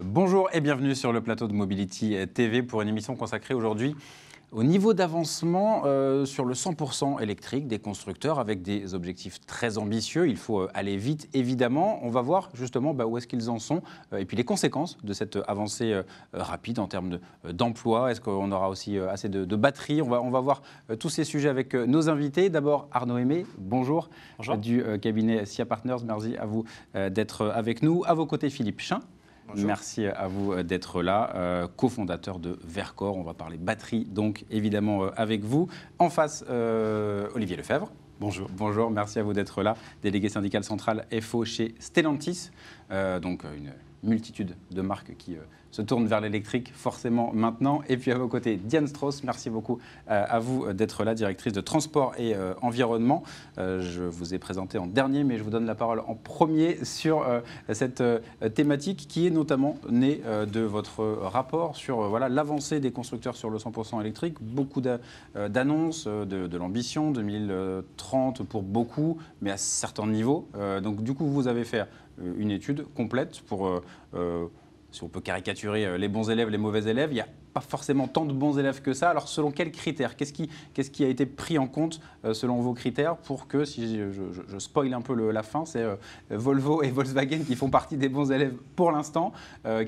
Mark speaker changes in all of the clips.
Speaker 1: Bonjour et bienvenue sur le plateau de Mobility TV pour une émission consacrée aujourd'hui au niveau d'avancement euh, sur le 100% électrique des constructeurs avec des objectifs très ambitieux. Il faut euh, aller vite, évidemment. On va voir justement bah, où est-ce qu'ils en sont euh, et puis les conséquences de cette avancée rapide en termes d'emploi. est-ce qu'on aura aussi assez de, de batteries on va, on va voir tous ces sujets avec nos invités. D'abord, Arnaud Aimé, bonjour, bonjour. du cabinet SIA Partners. Merci à vous d'être avec nous. À vos côtés, Philippe Chin Merci à vous euh, d'être là, euh, cofondateur de Vercor. On va parler batterie, donc évidemment euh, avec vous. En face, Olivier Lefebvre. Bonjour. Bonjour, merci à vous d'être là, délégué syndical central FO chez Stellantis, donc une multitude de marques qui se tourne vers l'électrique, forcément maintenant. Et puis à vos côtés, Diane Strauss, merci beaucoup euh, à vous euh, d'être là, directrice de transport et euh, environnement. je vous ai présenté en dernier, mais je vous donne la parole en premier sur cette thématique qui est notamment née de votre rapport sur voilà l'avancée des constructeurs sur le 100% électrique. Beaucoup d'annonces, de, l'ambition, 2030 pour beaucoup, mais à certains niveaux. donc du coup, vous avez fait une étude complète pour si on peut caricaturer euh, les bons élèves, les mauvais élèves, il n'y a pas forcément tant de bons élèves que ça. Alors selon quels critères Qu'est-ce qui, a été pris en compte euh, selon vos critères pour que, si je, je, spoil un peu la fin, c'est euh, Volvo et Volkswagen qui font partie des bons élèves pour l'instant.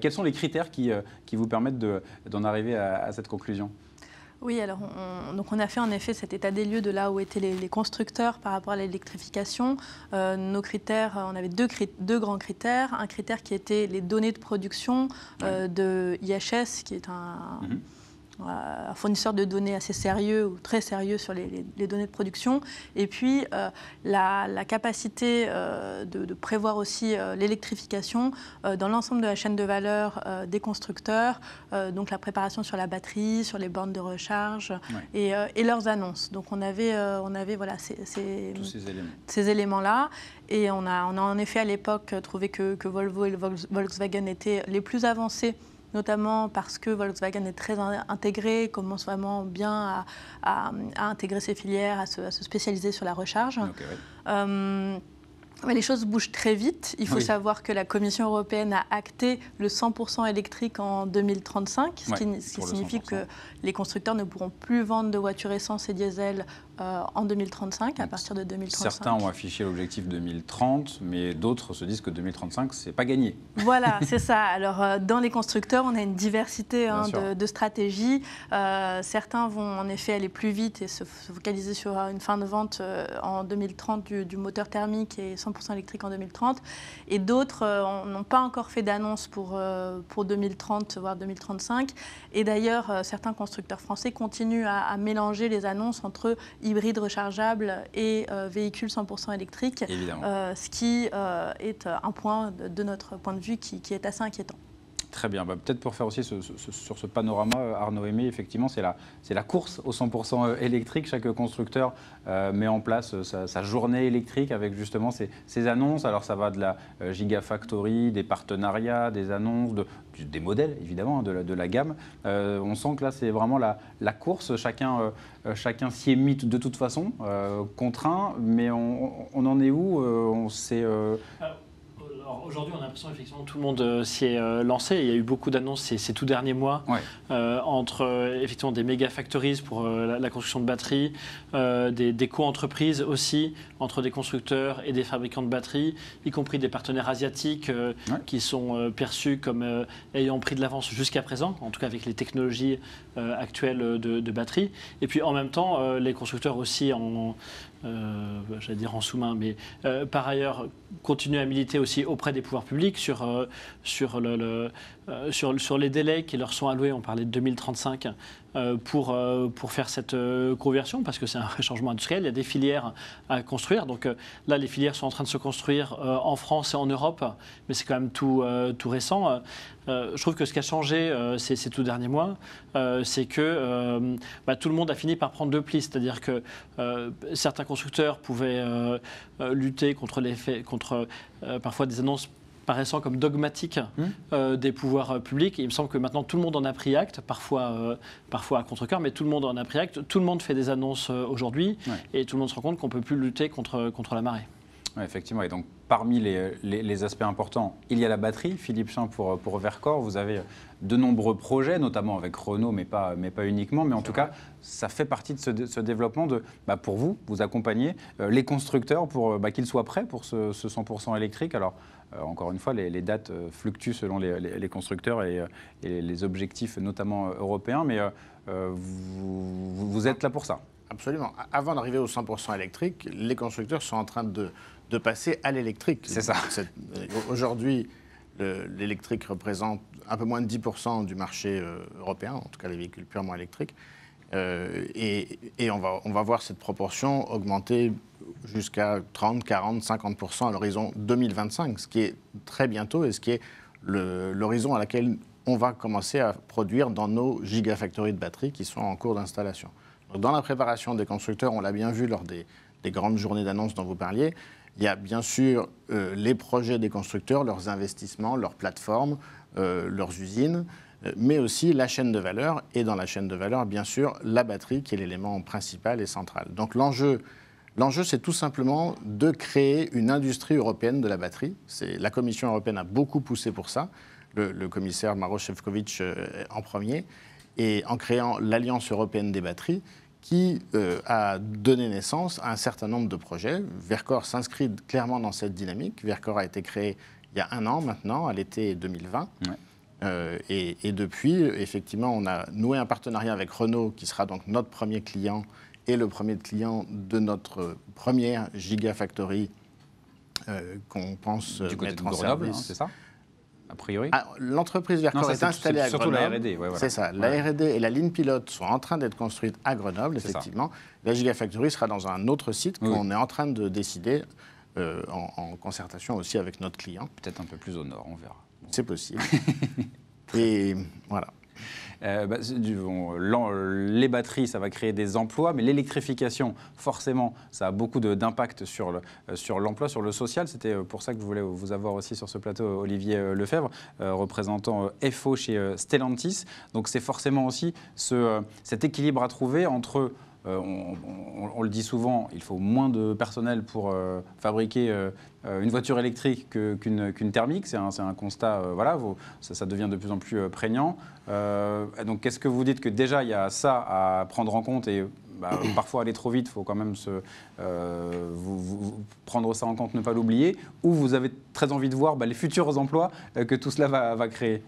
Speaker 1: quels sont les critères qui, vous permettent d'en arriver à cette conclusion
Speaker 2: oui, alors on, donc on a fait en effet cet état des lieux de là où étaient les, constructeurs par rapport à l'électrification. Euh, nos critères, euh, on avait deux, grands critères. Un critère qui était les données de production euh, de IHS, qui est un... Mm-hmm. Euh, un fournisseur de données assez sérieux ou très sérieux sur les, données de production, et puis euh, la, capacité euh, de, prévoir aussi l'électrification dans l'ensemble de la chaîne de valeur des constructeurs, donc la préparation sur la batterie, sur les bornes de recharge et, leurs annonces. Donc on avait, on avait voilà, ces, éléments. là et on a, en effet à l'époque trouvé que, que Volvo et Volkswagen étaient les plus avancés notamment parce que Volkswagen est très intégré, commence vraiment bien à, intégrer ses filières, à se, spécialiser sur la recharge. Euh, ah, les choses bougent très vite. Il faut savoir que la Commission européenne a acté le 100% électrique en 2035, ce qui, signifie que les constructeurs ne pourront plus vendre de voitures essence et diesel euh, en 2035, à partir de 2035. Certains ont
Speaker 1: affiché l'objectif 2030, mais d'autres se disent que 2035, c'est pas gagné.
Speaker 2: Voilà, c'est ça. Alors, euh, dans les constructeurs, on a une diversité hein, de, stratégies. Euh, certains vont en effet aller plus vite et se focaliser sur une fin de vente en 2030 du, moteur thermique et 100% électrique en 2030. Et d'autres euh, n'ont pas encore fait d'annonce pour, euh, pour 2030, voire 2035. Et d'ailleurs, euh, certains constructeurs français continuent à, mélanger les annonces entre hybrides rechargeables et véhicules 100% électriques, ce qui est un point de, notre point de vue qui est assez inquiétant.
Speaker 1: Très bien. Bah, peut-être pour faire aussi sur ce panorama, euh, Arnaud Aimé, effectivement, c'est la, la course au 100% euh, électrique. Chaque constructeur euh, met en place sa, journée électrique avec justement ses, annonces. Alors ça va de la Gigafactory, des partenariats, des annonces, de, des modèles évidemment, hein, de la, de la gamme. on sent que là, c'est vraiment la, la, course. Chacun, chacun s'y est de toute façon, contraint. Mais on, on en est où On s'est
Speaker 3: Aujourd'hui, on a l'impression effectivement que tout le
Speaker 1: monde euh, s'y est euh,
Speaker 3: lancé. Il y a eu beaucoup d'annonces ces, tout derniers mois euh, entre effectivement des méga factories pour la, construction de batteries, des, co-entreprises aussi entre des constructeurs et des fabricants de batteries, y compris des partenaires asiatiques qui sont perçus comme ayant pris de l'avance jusqu'à présent, en tout cas avec les technologies actuelles de, de batteries. Et puis en même temps, les constructeurs aussi en, euh, bah, j'allais dire en sous-main, mais euh, par ailleurs, continuer à militer aussi auprès des pouvoirs publics sur, euh, sur le, euh, sur, les délais qui leur sont alloués, on parlait de 2035, euh, pour, euh, pour faire cette conversion, parce que c'est un changement industriel, il y a des filières à construire. Donc là, les filières sont en train de se construire en France et en Europe, mais c'est quand même tout, tout récent. je trouve que ce qui a changé ces, tout derniers mois, c'est que bah, tout le monde a fini par prendre deux plis, c'est-à-dire que certains constructeurs pouvaient lutter contre, les contre parfois des annonces paraissant comme dogmatique hmm. euh, des pouvoirs euh, publics. il me semble que maintenant tout le monde en a pris acte, parfois, euh, parfois à contre-cœur, mais tout le monde en a pris acte. Tout le monde fait des annonces aujourd'hui et tout le monde se rend compte qu'on ne peut plus lutter contre, contre la marée.
Speaker 1: effectivement, et donc parmi les, les, aspects importants, il y a la batterie. Philippe Chien, pour, pour Vercors, vous avez de nombreux projets, notamment avec Renault, mais pas, mais pas uniquement. Mais en tout cas, ça fait partie de ce, développement de, bah, pour vous, vous accompagner les constructeurs pour bah, qu'ils soient prêts pour ce, ce 100% électrique. Alors, euh, encore une fois, les, dates euh, fluctuent selon les, constructeurs euh, et, les objectifs, notamment européens, mais vous, êtes là pour ça. Absolument. Avant d'arriver au 100% électrique, les constructeurs sont en train de,
Speaker 4: de passer à l'électrique. C'est ça. Aujourd'hui, l'électrique représente un peu moins de 10% du marché européen, en tout cas les véhicules purement électriques. Euh, et, on, va, voir cette proportion augmenter jusqu'à 30, 40, 50 à l'horizon 2025, ce qui est très bientôt et ce qui est l'horizon à laquelle on va commencer à produire dans nos gigafactories de batteries qui sont en cours d'installation. Dans la préparation des constructeurs, on l'a bien vu lors des, grandes journées d'annonces dont vous parliez, il y a bien sûr euh, les projets des constructeurs, leurs investissements, leurs plateformes, euh, leurs usines mais aussi la chaîne de valeur, et dans la chaîne de valeur, bien sûr, la batterie qui est l'élément principal et central. Donc l'enjeu, c'est tout simplement de créer une industrie européenne de la batterie. la Commission européenne a beaucoup poussé pour ça, le, commissaire Maroš euh, en premier, et en créant l'Alliance européenne des batteries, qui euh, a donné naissance à un certain nombre de projets. Vercor s'inscrit clairement dans cette dynamique. Vercor a été créé il y a un an maintenant, à l'été 2020. Euh, et, depuis, effectivement, on a noué un partenariat avec Renault, qui sera donc notre premier client et le premier client de notre première Gigafactory euh, qu'on pense euh, du côté de Grenoble, hein, c'est ça a priori ah, L'entreprise Vercors est, installée à Grenoble. Surtout la R&D, C'est ça. La R&D et la ligne pilote sont en train d'être construites à Grenoble, effectivement. La Gigafactory sera dans un autre site qu'on est en train de décider
Speaker 1: en concertation aussi avec notre client. Peut-être un peu plus au nord, on verra. C'est possible. Et voilà. Euh, bah, euh, les batteries, ça va créer des emplois, mais l'électrification, forcément, ça a beaucoup d'impact sur euh, l'emploi, le, sur, sur le social. C'était pour ça que je voulais vous avoir aussi sur ce plateau, Olivier Lefebvre, représentant FO chez Stellantis. Donc c'est forcément aussi ce, cet équilibre à trouver entre euh, on, le dit souvent, il faut moins de personnel pour euh, fabriquer euh, une voiture électrique qu'une thermique. C'est un, constat, voilà, ça, devient de plus en plus prégnant. donc, qu'est-ce que vous dites que déjà il y a ça à prendre en compte et bah, parfois aller trop vite, il faut quand même prendre ça en compte, ne pas l'oublier. Ou vous avez très envie de voir bah, les futurs emplois que tout cela va, va créer.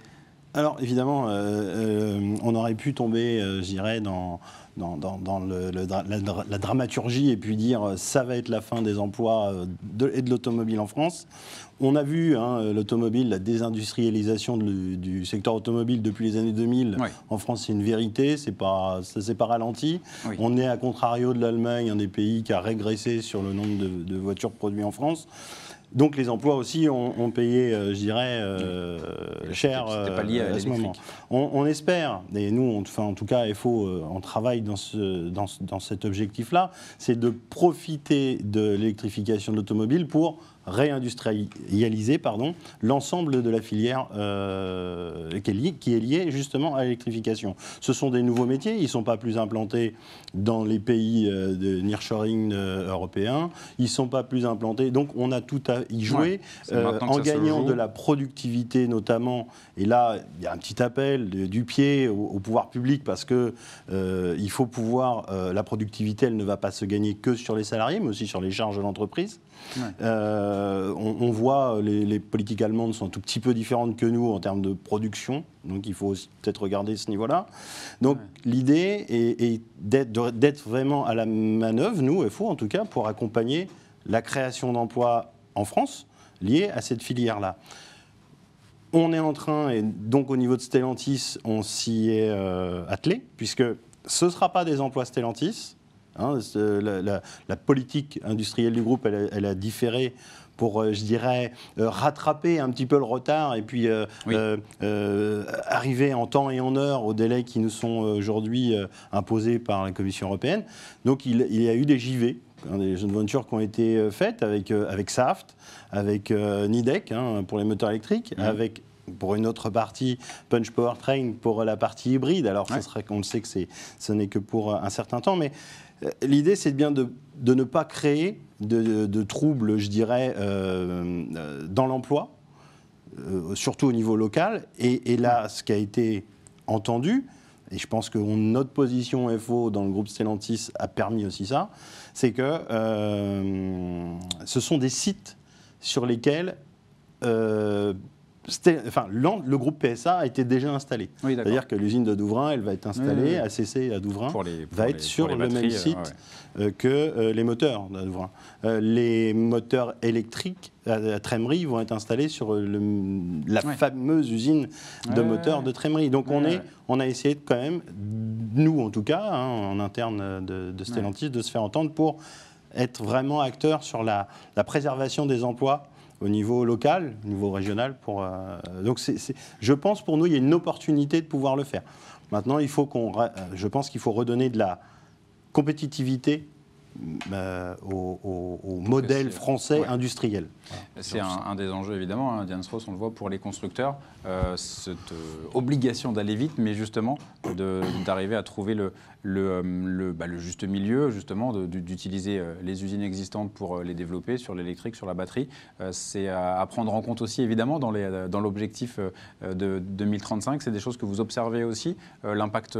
Speaker 5: Alors évidemment, on aurait pu tomber, je dirais, dans dans, la, dramaturgie et puis dire euh, ça va être la fin des emplois euh, et de l'automobile en France. On a vu hein, euh, l'automobile, la désindustrialisation du secteur automobile depuis les années 2000 en France, c'est une vérité, pas, ça ne s'est pas ralenti. On est à contrario de l'Allemagne, un des pays qui a régressé sur le nombre de voitures produites en France. Donc les emplois aussi ont, payé, euh, je dirais, euh, cher pas euh, lié à, ce moment. On, espère, et nous, on, enfin, en tout cas, FO, on travaille dans, ce, dans, dans cet objectif-là, c'est de profiter de l'électrification de l'automobile pour réindustrialiser pardon, l'ensemble de la filière euh, qui, est liée, justement à l'électrification. Ce sont des nouveaux métiers, ils ne sont pas plus implantés dans les pays euh, de nearshoring euh, européens, ils ne sont pas plus implantés, donc on a tout à y jouer en gagnant de la productivité notamment, et là il y a un petit appel du pied au, pouvoir public parce que il faut pouvoir, la productivité elle ne va pas se gagner que sur les salariés mais aussi sur les charges de l'entreprise. Euh, on, voit euh, les, politiques allemandes sont tout petit peu différentes que nous en termes de production, donc il faut peut-être regarder ce niveau-là. Donc l'idée est, d'être vraiment à la manœuvre, nous, faut en tout cas, pour accompagner la création d'emplois en France liés à cette filière-là. On est en train, et donc au niveau de Stellantis, on s'y est euh, attelé, puisque ce ne sera pas des emplois Stellantis, Hein, la, politique industrielle du groupe, elle, a différé pour, euh, je dirais, euh, rattraper un petit peu le retard et puis euh, arriver en temps et en heure aux délais qui nous sont aujourd'hui imposés par la Commission européenne. Donc il, y a eu des JV hein, des jeunes ventures qui ont été faites avec, avec Saft, avec Nidec hein, pour les moteurs électriques, avec pour une autre partie, Punch Powertrain pour la partie hybride. Alors, on le sait que ce n'est que pour un certain temps, mais euh, l'idée, c'est bien de, ne pas créer de, troubles, je dirais, euh, euh, dans l'emploi, surtout au niveau local. Et, là, ce qui a été entendu, et je pense que notre position FO dans le groupe Stellantis a permis aussi ça, c'est que ce sont des sites sur lesquels enfin, le groupe PSA a été déjà installé. C'est-à-dire que l'usine de Douvrin, elle va être installée, à ACC à Douvrin, va être sur le même euh, site euh, que euh, les moteurs de Douvrin. les moteurs électriques à Trémery vont être installés sur le, la fameuse usine de moteurs de Trémery. Donc on, est, on a essayé quand même, nous en tout cas, hein, en interne de, de Stellantis, de se faire entendre pour être vraiment acteur sur la préservation des emplois au niveau local, au niveau régional. Pour, euh, donc, je pense pour nous, il y a une opportunité de pouvoir le faire. Maintenant, il faut euh, je pense qu'il faut redonner de la compétitivité euh, euh, au, modèle français
Speaker 1: industriel. C'est un, des enjeux évidemment, hein. Diane Strauss, on le voit pour les constructeurs, euh, cette obligation d'aller vite, mais justement d'arriver à trouver le, le, bah, le, juste milieu, justement d'utiliser les usines existantes pour les développer sur l'électrique, sur la batterie. c'est à, prendre en compte aussi évidemment dans l'objectif dans de 2035. C'est des choses que vous observez aussi, l'impact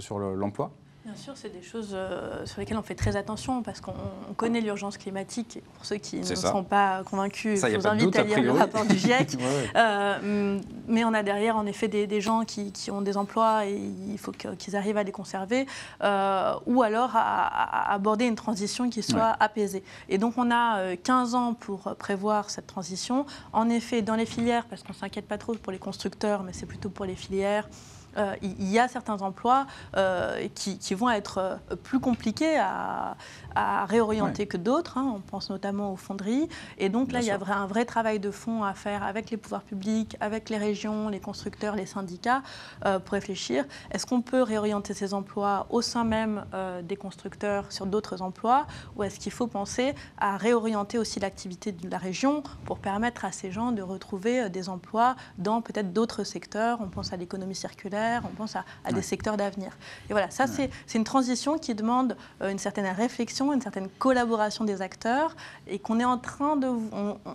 Speaker 1: sur l'emploi
Speaker 2: Bien sûr, c'est des choses euh, sur lesquelles on fait très attention parce qu'on connaît l'urgence climatique. Pour ceux qui ne sont pas convaincus, je vous invite à lire le rapport du GIEC. Euh, mais on a derrière en effet des, gens qui, ont des emplois et il faut qu'ils arrivent à les conserver euh, ou alors à, aborder une transition qui soit apaisée. Et donc on a 15 ans pour prévoir cette transition. En effet, dans les filières, parce qu'on ne s'inquiète pas trop pour les constructeurs, mais c'est plutôt pour les filières. Euh, il y a certains emplois euh, qui, vont être euh, plus compliqués à, réorienter que d'autres. Hein. On pense notamment aux fonderies. Et donc là, il y a un vrai travail de fond à faire avec les pouvoirs publics, avec les régions, les constructeurs, les syndicats, pour réfléchir. Est-ce qu'on peut réorienter ces emplois au sein même des constructeurs sur d'autres emplois Ou est-ce qu'il faut penser à réorienter aussi l'activité de la région pour permettre à ces gens de retrouver des emplois dans peut-être d'autres secteurs On pense à l'économie circulaire on pense à, des secteurs d'avenir. Et voilà, ça, c'est une transition qui demande euh, une certaine réflexion, une certaine collaboration des acteurs et qu'on est, en train de,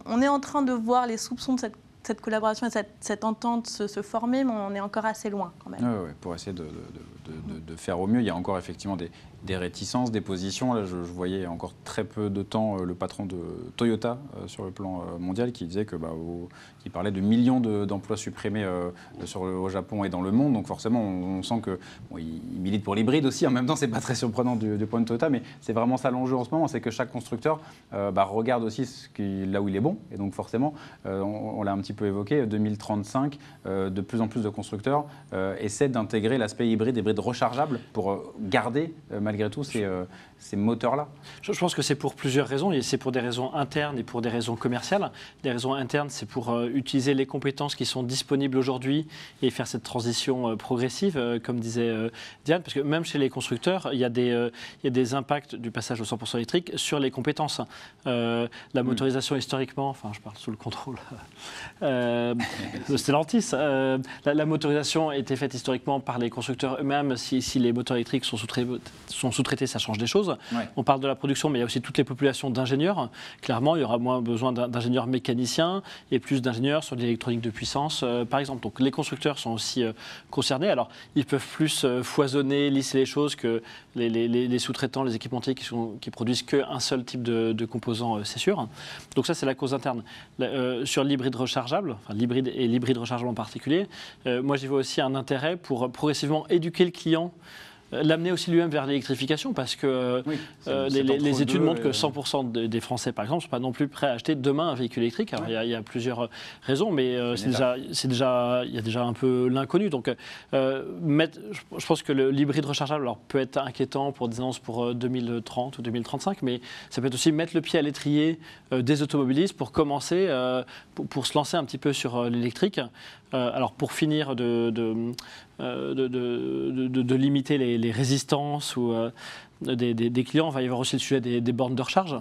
Speaker 2: on est en train de voir les soupçons de cette cette collaboration et cette, entente se, former, mais on est encore assez loin
Speaker 1: quand même. Ah oui, pour essayer de, faire au mieux, il y a encore effectivement des, réticences, des positions. Là, je, voyais encore très peu de temps euh, le patron de Toyota euh, sur le plan euh, mondial qui disait que, bah, qui parlait de millions d'emplois supprimés sur le, au Japon et dans le monde. Donc forcément, on, sent que il, milite pour l'hybride aussi. En même temps, c'est pas très surprenant du, point de Toyota, mais c'est vraiment ça l'enjeu en ce moment, c'est que chaque constructeur bah, regarde aussi ce qui, là où il est bon. Et donc forcément, on, on l'a un petit peut évoquer, 2035, de plus en plus de constructeurs euh, essaient d'intégrer l'aspect hybride, hybride rechargeable, pour euh, garder euh, malgré tout ces, ces moteurs-là je, pense que c'est pour plusieurs raisons. C'est pour des raisons internes et pour des
Speaker 3: raisons commerciales. Des raisons internes, c'est pour utiliser les compétences qui sont disponibles aujourd'hui et faire cette transition progressive, comme disait Diane, parce que même chez les constructeurs, il y a des, y a des impacts du passage au 100% électrique sur les compétences. la hmm. motorisation historiquement, enfin je parle sous le contrôle Euh, Stellantis, euh, la, motorisation a été faite historiquement par les constructeurs eux-mêmes. Si, si, les moteurs électriques sont sous-traités, sous ça change des choses. On parle de la production, mais il y a aussi toutes les populations d'ingénieurs. Clairement, il y aura moins besoin d'ingénieurs mécaniciens et plus d'ingénieurs sur l'électronique de puissance, euh, par exemple. Donc les constructeurs sont aussi euh, concernés. Alors, ils peuvent plus foisonner, lisser les choses que les, sous-traitants, les équipementiers qui, sont, qui produisent qu'un seul type de, de composants, c'est sûr. Donc ça, c'est la cause interne. sur l'hybride recharge l'hybride et l'hybride rechargeable en particulier, euh, moi j'y vois aussi un intérêt pour progressivement éduquer le client euh, l'amener aussi lui-même vers l'électrification parce que euh, euh, les, études montrent que 100% des Français, par exemple, ne sont pas non plus prêts à acheter demain un véhicule électrique. il, y, a, plusieurs raisons, mais c'est déjà, déjà, il y a déjà un peu l'inconnu. Donc, mettre, je, pense que l'hybride rechargeable peut être inquiétant pour des annonces pour 2030 ou 2035, mais ça peut être aussi mettre le pied à l'étrier des automobilistes pour commencer, pour, pour, se lancer un petit peu sur l'électrique. alors, pour finir de, de euh, de, de, limiter les, résistances ou euh, des, clients. Il va y avoir aussi le sujet des, bornes de recharge.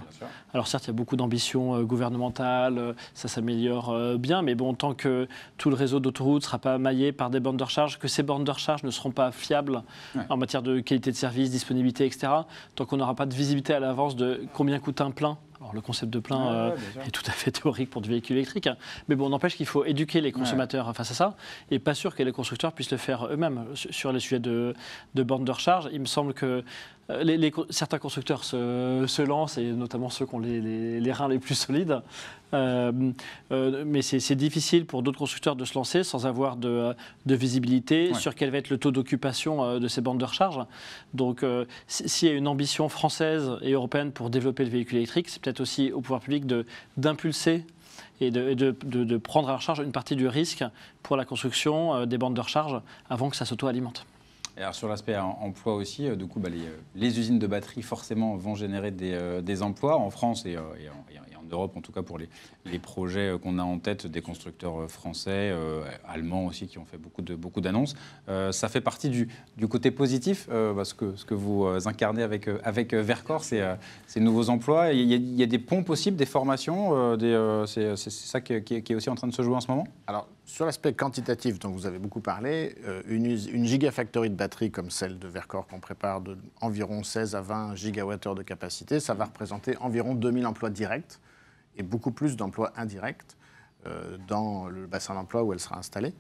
Speaker 3: Alors certes, il y a beaucoup d'ambition euh, gouvernementale, ça s'améliore bien, mais bon, tant que tout le réseau d'autoroutes ne sera pas maillé par des bornes de recharge, que ces bornes de recharge ne seront pas fiables en matière de qualité de service, disponibilité, etc., tant qu'on n'aura pas de visibilité à l'avance de combien coûte un plein alors, le concept de plein euh, est tout à fait théorique pour du véhicule électrique, hein. mais bon, n'empêche qu'il faut éduquer les consommateurs face à ça, et pas sûr que les constructeurs puissent le faire eux-mêmes. Sur les sujets de, de de recharge, il me semble que euh, certains constructeurs se, lancent, et notamment ceux qui ont les, les reins les plus solides. Euh, euh, mais c'est difficile pour d'autres constructeurs de se lancer sans avoir de, visibilité sur quel va être le taux d'occupation de ces bandes de recharge. Donc, s'il y a une ambition française et européenne pour développer le véhicule électrique, c'est peut-être aussi au pouvoir public d'impulser et, de, de, de, prendre en charge une partie du risque pour la construction des bandes de recharge avant que ça s'auto-alimente
Speaker 1: sur l'aspect emploi aussi, euh, du coup, bah, euh, les, usines de batterie forcément vont générer des, euh, emplois en France et, en, Europe, en tout cas pour les, projets qu'on a en tête des constructeurs français, allemands aussi, qui ont fait beaucoup de beaucoup d'annonces. ça fait partie du, côté positif, parce bah, que ce que vous incarnez avec avec Vercors, c'est ces nouveaux emplois. Il y, a, des ponts possibles, des formations, c'est ça qui, qui est aussi en train de se jouer en ce moment. Alors sur l'aspect quantitatif dont vous avez
Speaker 4: beaucoup parlé, euh, une, gigafactory de batterie comme celle de Vercors qu'on prépare de environ 16 à 20 gigawattheures de capacité, ça va représenter environ 2000 emplois directs et beaucoup plus d'emplois indirects euh, dans le bassin d'emploi où elle sera installée.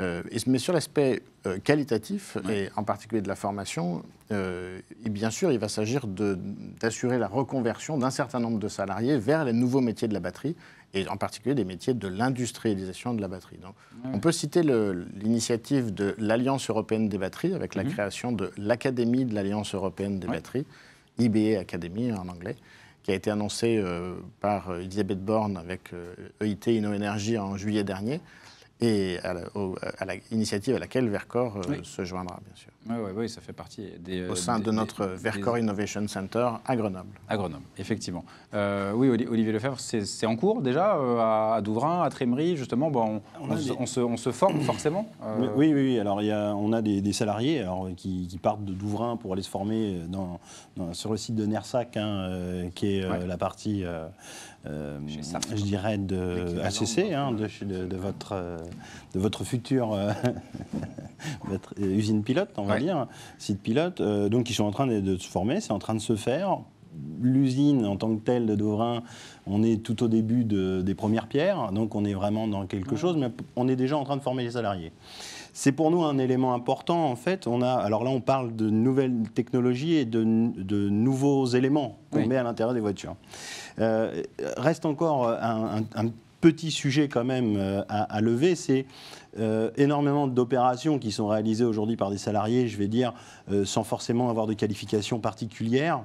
Speaker 4: Euh, mais sur l'aspect qualitatif, et en particulier de la formation, bien sûr, il va s'agir d'assurer la reconversion d'un certain nombre de salariés vers les nouveaux métiers de la batterie et en particulier des métiers de l'industrialisation de la batterie. On peut citer l'initiative de l'Alliance européenne des batteries avec la mhm. création de l'Académie de l'Alliance européenne des batteries, IBA e Academy en anglais, qui a été annoncée euh, par euh, Elisabeth Borne avec EIT euh, e InnoEnergy en juillet dernier et à l'initiative à, à laquelle Vercors euh, se joindra, bien sûr.
Speaker 1: Oui, oui, ça fait partie des... Euh, au sein de notre des, Vercors Innovation Center à Grenoble. À Grenoble, effectivement. Euh, oui, Olivier Lefebvre, c'est en cours déjà à Douvrin, à Trémery, justement, bon, on, se, forme forcément oui,
Speaker 5: oui, oui, alors on a des, salariés qui, partent de Douvrin pour aller se former dans, dans, sur le site de NERSAC, hein, qui est la partie... Euh, je dirais, de ACC, de, hein, votre, euh, de votre future euh, usine pilote, on va dire, site pilote, donc ils sont en train de, se former, c'est en train de se faire. L'usine en tant que telle de Doverin, on est tout au début des premières pierres, donc on est vraiment dans quelque chose, mais on est déjà en train de former les salariés. C'est pour nous un élément important, en fait. On a, alors là, on parle de nouvelles technologies et de, nouveaux éléments qu'on met à l'intérieur des voitures. Euh, reste encore un, petit sujet quand même euh, à, lever, c'est euh, énormément d'opérations qui sont réalisées aujourd'hui par des salariés, je vais dire, sans forcément avoir de qualifications particulières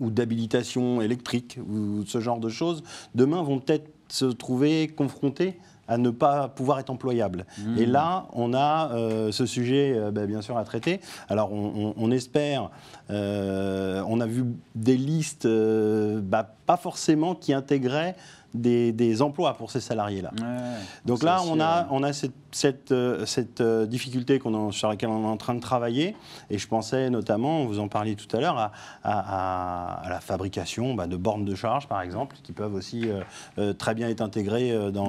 Speaker 5: ou d'habilitation électrique ou ce genre de choses, demain vont peut-être se trouver confrontés à ne pas pouvoir être employable. Mmh. Et là, on a euh, ce sujet, euh, bah, bien sûr, à traiter. Alors, on, espère, euh, on a vu des listes, bah, pas forcément qui intégraient des, emplois pour ces salariés-là. Donc là, euh, on a, cette, euh, euh, difficulté qu'on sur laquelle on est en train de travailler. Et je pensais notamment, vous en parliez tout à l'heure, à, la fabrication bah, de bornes de charge, par exemple, qui peuvent aussi très bien être intégrées dans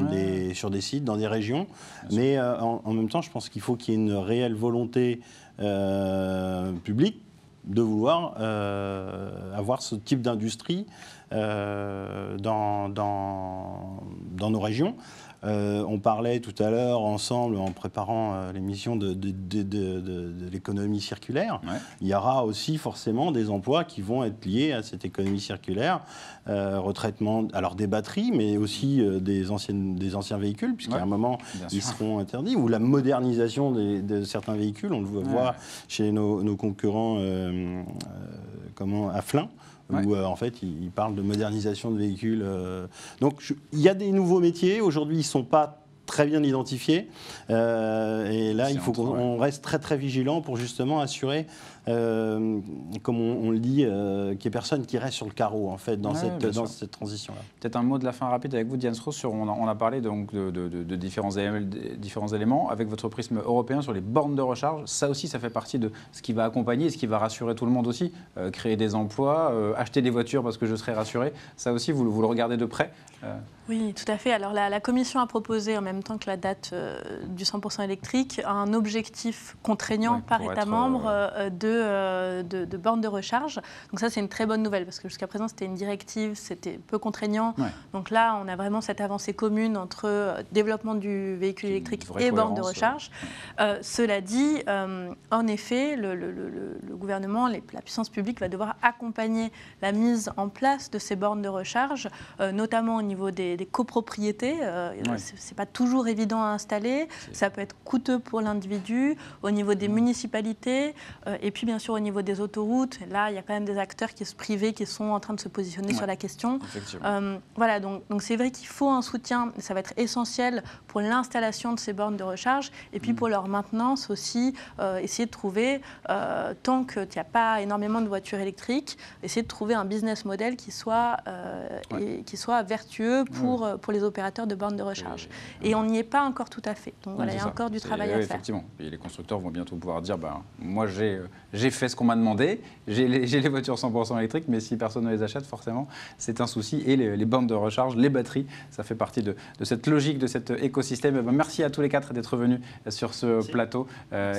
Speaker 5: sur des sites, dans des régions. Mais en, même temps, je pense qu'il faut qu'il y ait une réelle volonté publique de vouloir avoir ce type d'industrie euh, dans, nos régions. Euh, on parlait tout à l'heure ensemble en préparant euh, l'émission de, l'économie circulaire. Il y aura aussi forcément des emplois qui vont être liés à cette économie circulaire, retraitement alors des batteries, mais aussi des, des anciens véhicules, puisqu'à un moment ils seront interdits, ou la modernisation de certains véhicules. On le voit chez nos, concurrents comment, à Flins où euh, en fait il parle de modernisation de véhicules. Euh. donc il y a des nouveaux métiers. Aujourd'hui, ils ne sont pas très bien identifié. Euh, et là, il faut qu'on reste très très vigilant pour justement assurer, euh, comme
Speaker 1: on, le dit, euh, qu'il n'y ait personne qui reste sur le carreau en fait dans cette, dans cette transition-là. Peut-être un mot de la fin rapide avec vous, Diane Strauss. Sur, on, a, parlé donc de, différents, éléments, différents éléments avec votre prisme européen sur les bornes de recharge. Ça aussi, ça fait partie de ce qui va accompagner ce qui va rassurer tout le monde aussi. créer des emplois, acheter des voitures parce que je serai rassuré. Ça aussi, vous, vous le regardez de près.
Speaker 2: Oui, tout à fait. Alors la, Commission a proposé, en même temps que la date euh, du 100% électrique, un objectif contraignant par État membre euh, euh, de, de, bornes de recharge. Donc ça, c'est une très bonne nouvelle, parce que jusqu'à présent, c'était une directive, c'était peu contraignant. Donc là, on a vraiment cette avancée commune entre développement du véhicule électrique et bornes de recharge. cela dit, en effet, le, le gouvernement, les, la puissance publique va devoir accompagner la mise en place de ces bornes de recharge, notamment au niveau des des copropriétés. Euh, c'est pas toujours évident à installer. Ça peut être coûteux pour l'individu, au niveau des mm. municipalités, euh, et puis bien sûr au niveau des autoroutes. Là, il y a quand même des acteurs qui se privés qui sont en train de se positionner sur la question. Euh, voilà, donc c'est vrai qu'il faut un soutien. Ça va être essentiel pour l'installation de ces bornes de recharge, et puis mm. pour leur maintenance aussi. essayer de trouver, tant qu'il n'y a pas énormément de voitures électriques, essayer de trouver un business model qui soit, et, qui soit vertueux pour euh, pour, les opérateurs de bornes de recharge. Et on n'y est pas encore tout à fait. Donc voilà, il y a encore du travail à faire. Effectivement.
Speaker 1: Et les constructeurs vont bientôt pouvoir dire ben, moi, euh, j'ai fait ce qu'on m'a demandé, j'ai les, voitures 100% électriques, mais si personne ne les achète, forcément, c'est un souci. Et les, bornes de recharge, les batteries, ça fait partie de, cette logique, de cet écosystème. Eh ben, merci à tous les quatre d'être venus euh, sur ce plateau.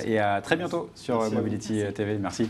Speaker 1: et à très bientôt sur Mobility TV. Merci.